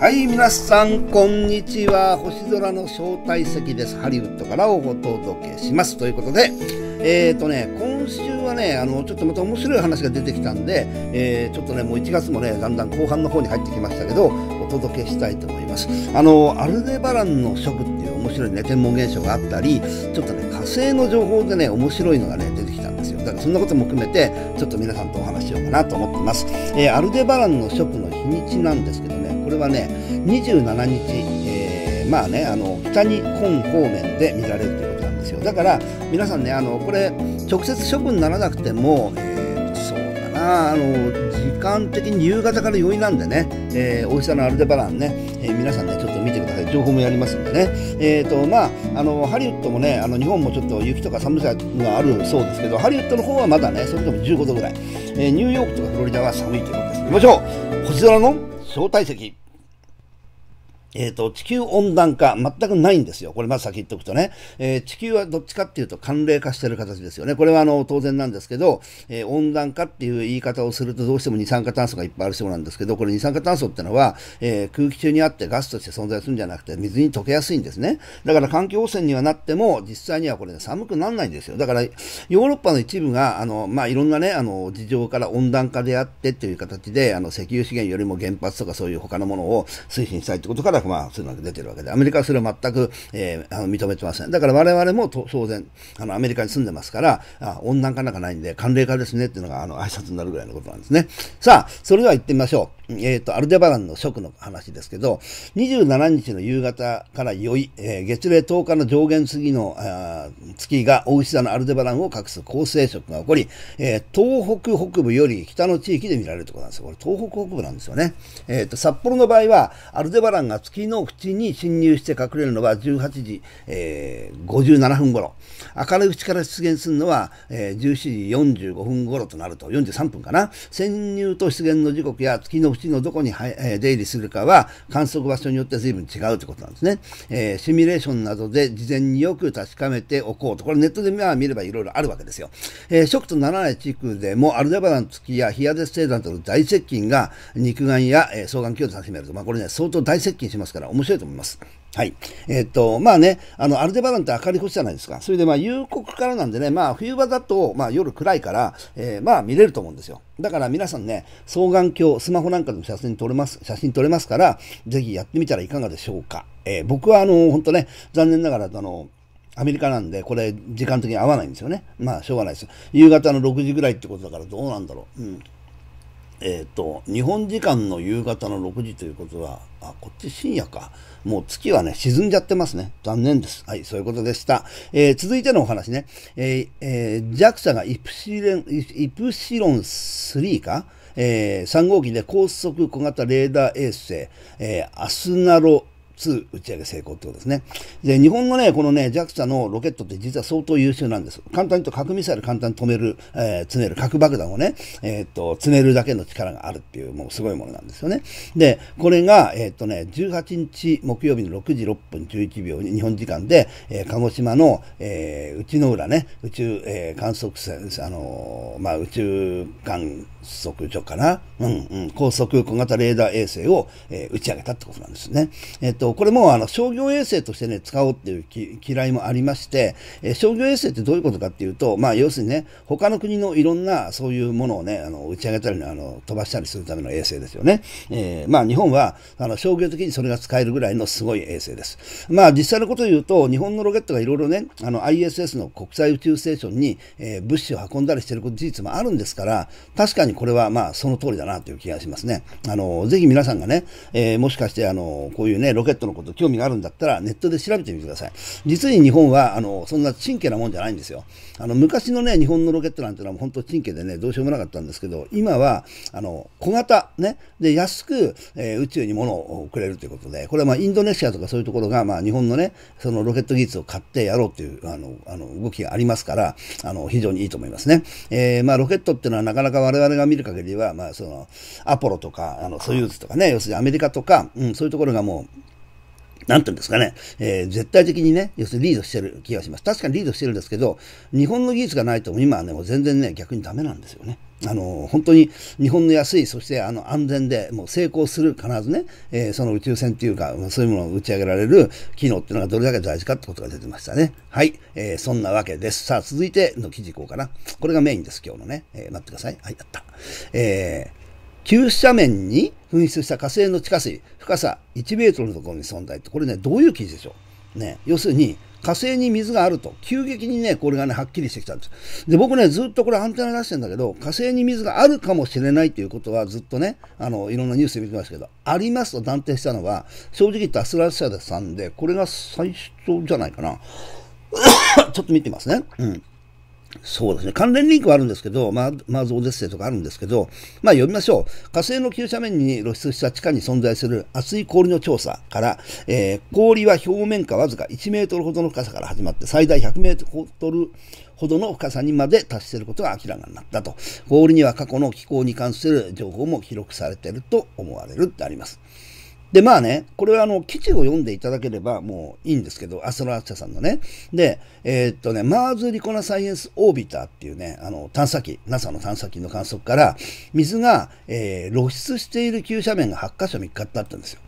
はい皆さんこんにちは星空の招待席ですハリウッドからお届けしますということでえっ、ー、とね今週はねあのちょっとまた面白い話が出てきたんで、えー、ちょっとねもう1月もねだんだん後半の方に入ってきましたけどお届けしたいと思いますあのアルデバランの食っていう面白いね天文現象があったりちょっとね火星の情報でね面白いのがね出てきたんですよだからそんなことも含めてちょっと皆さんとお話しようかなと思ってます、えー、アルデバランの食の日にちなんですけどこれはね27日、えー、まあねあの北日本方面で見られるということなんですよだから皆さんねあのこれ直接処分にならなくても、えー、そうだなあの時間的に夕方から余裕なんでね、えー、おしさのアルデバランね、えー、皆さんねちょっと見てください情報もやりますんでねえっ、ー、とまああのハリウッドもねあの日本もちょっと雪とか寒さがあるそうですけどハリウッドの方はまだねそれでも15度ぐらい、えー、ニューヨークとかフロリダは寒いということです行きましょう星空の招待席えっ、ー、と、地球温暖化、全くないんですよ。これ、まず先言っておくとね、えー、地球はどっちかっていうと寒冷化してる形ですよね。これはあの当然なんですけど、えー、温暖化っていう言い方をすると、どうしても二酸化炭素がいっぱいあるそうなんですけど、これ二酸化炭素ってのは、え空気中にあってガスとして存在するんじゃなくて、水に溶けやすいんですね。だから環境汚染にはなっても、実際にはこれ、ね、寒くならないんですよ。だから、ヨーロッパの一部が、あの、まあ、いろんなね、あの、事情から温暖化であってという形で、あの、石油資源よりも原発とかそういう他のものを推進したいってことから、らまあ、そういうのが出てるわけで、アメリカはそれを全く、えー、あの認めてません。だから我々もと当然、あの、アメリカに住んでますから、あ温暖化なんかないんで、寒冷化ですねっていうのが、あの、挨拶になるぐらいのことなんですね。さあ、それでは行ってみましょう。えっ、ー、と、アルデバランの食の話ですけど、27日の夕方から良い、えー、月齢10日の上限過ぎの月が大牛座のアルデバランを隠す恒星食が起こり、えー、東北北部より北の地域で見られるところなんですよ。これ東北北部なんですよね。えっ、ー、と、札幌の場合は、アルデバランが月の縁に侵入して隠れるのは18時、えー、57分頃。明るいうちから出現するのは、えー、17時45分頃となると、43分かな。潜入と出現の時刻や月の口のどこに、え出入りするかは観測場所によって随分違うってことなんですね。えー、シミュレーションなどで事前によく確かめておこうと。これネットで見ればいろいろあるわけですよ。えー、ショックとならない地区でもアルデバラン月やヒアデス星団との大接近が肉眼や、え双眼鏡で楽しめると。まあこれね、相当大接近しますから面白いと思います。はい。えー、っと、まあね、あの、アルデバランって明かり星じゃないですか。それで、まあ、夕刻からなんでね、まあ、冬場だと、まあ、夜暗いから、えー、まあ、見れると思うんですよ。だから皆さんね、双眼鏡、スマホなんかでも写真撮れます、写真撮れますから、ぜひやってみたらいかがでしょうか。えー、僕は、あの、本当ね、残念ながら、あの、アメリカなんで、これ、時間的に合わないんですよね。まあ、しょうがないです。夕方の6時ぐらいってことだから、どうなんだろう。うん。えっ、ー、と、日本時間の夕方の6時ということは、あ、こっち深夜か。もう月はね、沈んじゃってますね。残念です。はい、そういうことでした。えー、続いてのお話ね。えー、えー、JAXA がイプシレン、イプシロン3かえー、3号機で高速小型レーダー衛星、えー、アスナロ2打ち上げ成功ってことですね。で、日本のね、このね、JAXA のロケットって実は相当優秀なんです。簡単に言うと核ミサイル簡単に止める、えー、詰める、核爆弾をね、えー、っと、詰めるだけの力があるっていう、もうすごいものなんですよね。で、これが、えー、っとね、18日木曜日の6時6分11秒に日本時間で、えー、鹿児島の、えー、内の浦ね、宇宙、えー、観測船、あのー、まあ、宇宙観測所かな、うんうん、高速小型レーダー衛星を、えー、打ち上げたってことなんですね。えっと、これもあの商業衛星としてね、使おうっていう嫌いもありまして、えー、商業衛星ってどういうことかっていうと、まあ、要するにね、他の国のいろんなそういうものをね、あの打ち上げたりあの飛ばしたりするための衛星ですよね。えー、まあ、日本はあの商業的にそれが使えるぐらいのすごい衛星です。まあ、実際のことを言うと、日本のロケットがいろいろね、あの ISS の国際宇宙ステーションに、えー、物資を運んだりしてる事実もあるんですから、確かにこれはまあその通りだなという気がしますね。あのぜひ皆さんがね、えー、もしかしてあのこういうね、ロケットトのこと興味があるんだったら、ネットで調べてみてください。実に日本は、あの、そんな神経なもんじゃないんですよ。あの、昔のね、日本のロケットなんてのは本当神経でね、どうしようもなかったんですけど、今は、あの、小型、ね、で、安く、えー、宇宙に物をくれるということで、これはまあ、インドネシアとかそういうところが、まあ、日本のね、そのロケット技術を買ってやろうという、あの、あの動きがありますから、あの、非常にいいと思いますね。えー、まあ、ロケットっていうのはなかなか我々が見る限りは、まあ、その、アポロとか、あの、ソユーズとかね、要するにアメリカとか、うん、そういうところがもう、なんていうんですかね、えー、絶対的にね、要するにリードしてる気がします。確かにリードしてるんですけど、日本の技術がないと、今はね、もう全然ね、逆にダメなんですよね。あの、本当に日本の安い、そしてあの安全で、もう成功する、必ずね、えー、その宇宙船っていうか、そういうものを打ち上げられる機能っていうのがどれだけ大事かってことが出てましたね。はい。えー、そんなわけです。さあ、続いての記事いこうかな。これがメインです、今日のね。えー、待ってください。はい、やった。えー急斜面に噴出した火星の地下水、深さ1メートルのところに存在って、これね、どういう記事でしょうね、要するに、火星に水があると、急激にね、これがね、はっきりしてきたんです。で、僕ね、ずっとこれアンテナ出してんだけど、火星に水があるかもしれないということはずっとね、あの、いろんなニュースで見てましたけど、ありますと断定したのは、正直言ったアスラ社さんで、これが最初じゃないかな。ちょっと見てますね。うん。そうですね。関連リンクはあるんですけど、まあ、マーオデッセイとかあるんですけど、まあ読みましょう。火星の急斜面に露出した地下に存在する厚い氷の調査から、えー、氷は表面下わずか1メートルほどの深さから始まって、最大100メートルほどの深さにまで達していることが明らかになったと。氷には過去の気候に関する情報も記録されていると思われるってあります。で、まあね、これはあの、記事を読んでいただければもういいんですけど、アストラアチャさんのね。で、えー、っとね、マーズ・リコナ・サイエンス・オービターっていうね、あの、探査機、NASA の探査機の観測から、水が、えー、露出している急斜面が8箇所見日かったっんですよ。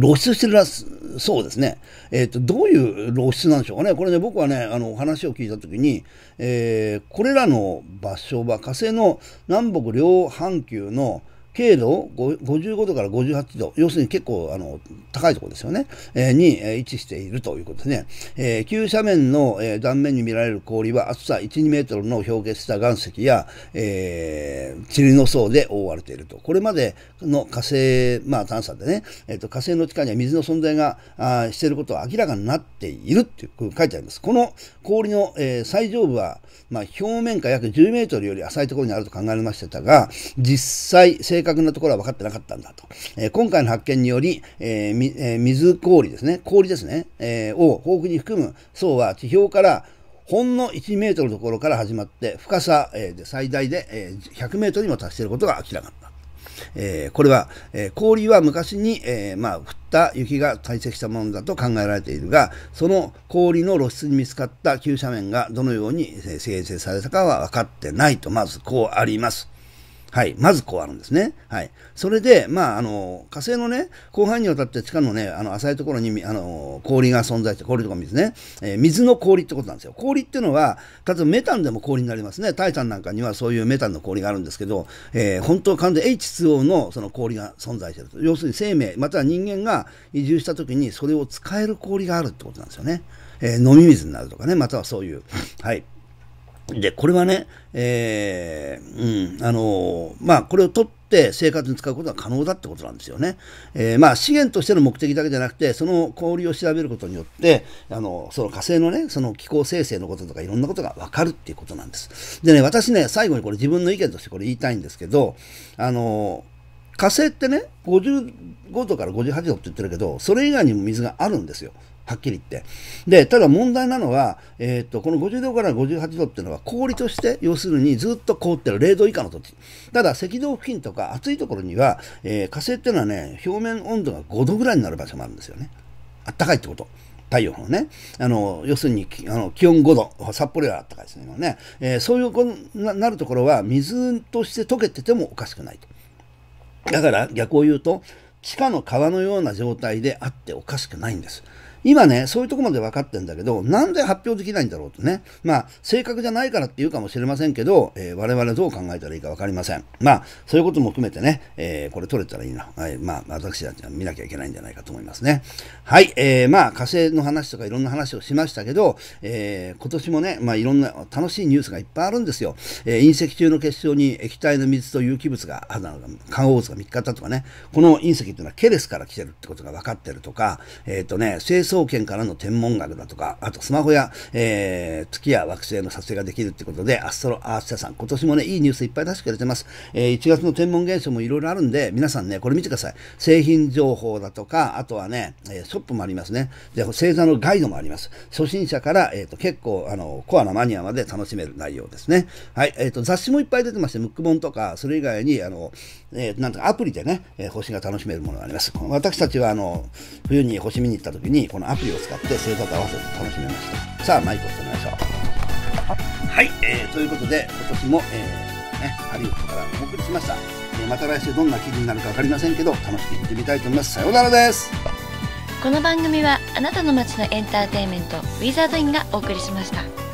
露出してるらそうですね。えっ、ー、と、どういう露出なんでしょうかね。これね、僕はね、あの、話を聞いたときに、えー、これらの場所は火星の南北両半球の、経度55度から58度、要するに結構あの高いところですよね、えー、に、位置しているということですね。えー、急斜面の、えー、断面に見られる氷は厚さ1、2メートルの氷結した岩石や、えー、塵の層で覆われていると。これまでの火星、まあ探査でね、えーと、火星の地下には水の存在があしていることは明らかになっているっ書いてあります。この氷の、えー、最上部は、まあ、表面下約10メートルより浅いところにあると考えましたが、実際、正確なところは分かってなかったんだと。えー、今回の発見により、えーえー、水氷ですね、氷ですね、えー、を豊富に含む層は地表からほんの1メートルのところから始まって、深さ、えー、で最大で、えー、100メートルにも達していることが明らかになった。えー、これは、えー、氷は昔に、えー、まあ、降った雪が堆積したものだと考えられているが、その氷の露出に見つかった急斜面がどのように生成されたかは分かってないと、まずこうあります。はい。まずこうあるんですね。はい。それで、まあ、あの、火星のね、広範にわたって地下のね、あの、浅いところに、あの、氷が存在して、氷とか水ね、えー、水の氷ってことなんですよ。氷っていうのは、例えばメタンでも氷になりますね。タイタンなんかにはそういうメタンの氷があるんですけど、えー、本当完全 H2O のその氷が存在してると。要するに生命、または人間が移住した時にそれを使える氷があるってことなんですよね。えー、飲み水になるとかね、またはそういう。はい。で、これはね、えー、うん、あのまあ、これを取って生活に使うことが可能だってことなんですよね。えー、まあ、資源としての目的だけじゃなくて、その氷を調べることによって、あの、その火星のね、その気候生成のこととかいろんなことがわかるっていうことなんです。でね、私ね、最後にこれ自分の意見としてこれ言いたいんですけど、あの火星ってね、55度から58度って言ってるけど、それ以外にも水があるんですよ。はっきり言って。で、ただ問題なのは、えー、っと、この50度から58度っていうのは氷として、要するにずっと凍ってる0度以下の時。ただ、赤道付近とか暑いところには、えー、火星っていうのはね、表面温度が5度ぐらいになる場所もあるんですよね。あったかいってこと。太陽のね、あの、要するに、あの、気温5度、札幌よりあったかいですね、ね。えー、そういうこになるところは、水として溶けててもおかしくないと。だから、逆を言うと、地下の川のような状態であっておかしくないんです。今ね、そういうとこまで分かってんだけど、なんで発表できないんだろうとね。まあ、正確じゃないからっていうかもしれませんけど、えー、我々どう考えたらいいか分かりません。まあ、そういうことも含めてね、えー、これ取れたらいいな。はい、まあ、私たちは見なきゃいけないんじゃないかと思いますね。はい、えー、まあ、火星の話とかいろんな話をしましたけど、えー、今年もね、まあ、いろんな楽しいニュースがいっぱいあるんですよ。えー、隕石中の結晶に液体の水と有機物が、あの、化合物が見つかったとかね、この隕石っていうのはケレスから来てるってことが分かってるとか、えっ、ー、とね、総研からの天文学だとか、あとスマホや、えー、月や惑星の撮影ができるってことで、アストロアース社さん、今年もね、いいニュースいっぱい出してくれてます。えー、1月の天文現象もいろいろあるんで、皆さんね、これ見てください。製品情報だとか、あとはね、えショップもありますね。で、星座のガイドもあります。初心者から、えっ、ー、と、結構、あの、コアなマニアまで楽しめる内容ですね。はい、えっ、ー、と、雑誌もいっぱい出てまして、ムック本とか、それ以外に、あの、えー、なんとかアプリでね、えー、星が楽しめるものがあります。私たちは、あの、冬に星見に行った時に、このアプリを使って星座と合わせて楽しめましたさあマイコしてみましょうはい、えー、ということで今年も、えーね、ハリウッドからお送りしました、えー、また来週どんな記事になるか分かりませんけど楽しくってみたいと思いますさようならですこの番組はあなたの街のエンターテインメント「ウィザードイン」がお送りしました。